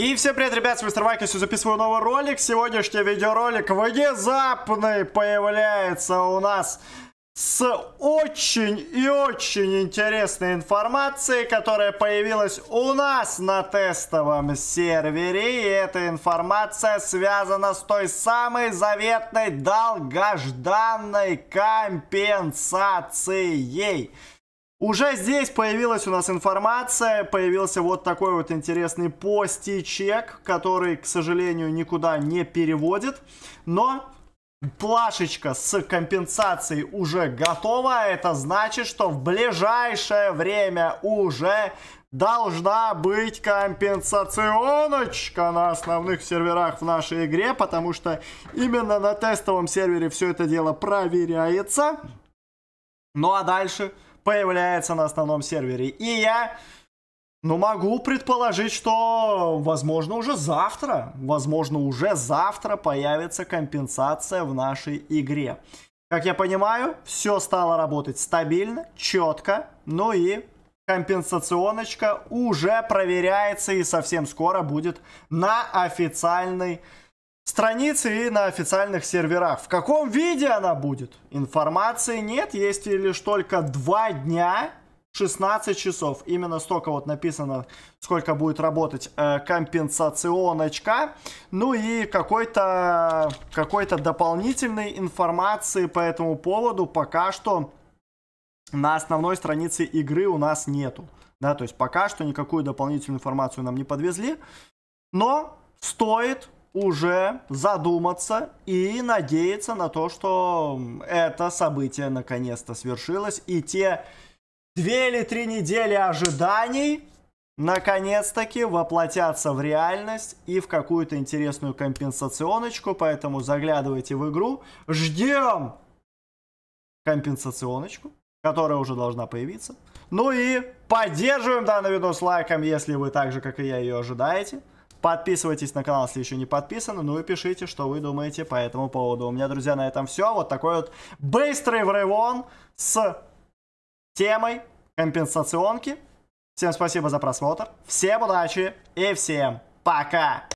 И всем привет, ребят, с Мистер Вайкис записываю новый ролик. Сегодняшний видеоролик внезапный появляется у нас с очень и очень интересной информацией, которая появилась у нас на тестовом сервере. И эта информация связана с той самой заветной долгожданной компенсацией. Уже здесь появилась у нас информация, появился вот такой вот интересный постичек, который, к сожалению, никуда не переводит, но плашечка с компенсацией уже готова, это значит, что в ближайшее время уже должна быть компенсационочка на основных серверах в нашей игре, потому что именно на тестовом сервере все это дело проверяется. Ну а дальше появляется на основном сервере. И я, ну, могу предположить, что, возможно, уже завтра, возможно, уже завтра появится компенсация в нашей игре. Как я понимаю, все стало работать стабильно, четко, ну и компенсационочка уже проверяется и совсем скоро будет на официальной странице и на официальных серверах. В каком виде она будет? Информации нет, есть лишь только два дня 16 часов. Именно столько вот написано, сколько будет работать э, компенсационочка. Ну и какой-то какой то дополнительной информации по этому поводу пока что на основной странице игры у нас нету. Да, то есть пока что никакую дополнительную информацию нам не подвезли. Но стоит уже задуматься и надеяться на то, что это событие наконец-то свершилось. И те две или три недели ожиданий наконец-таки воплотятся в реальность и в какую-то интересную компенсационочку. Поэтому заглядывайте в игру. Ждем компенсационочку, которая уже должна появиться. Ну и поддерживаем данный видос лайком, если вы так же, как и я, ее ожидаете. Подписывайтесь на канал, если еще не подписаны. Ну и пишите, что вы думаете по этому поводу. У меня, друзья, на этом все. Вот такой вот быстрый врывон с темой компенсационки. Всем спасибо за просмотр. Всем удачи и всем пока!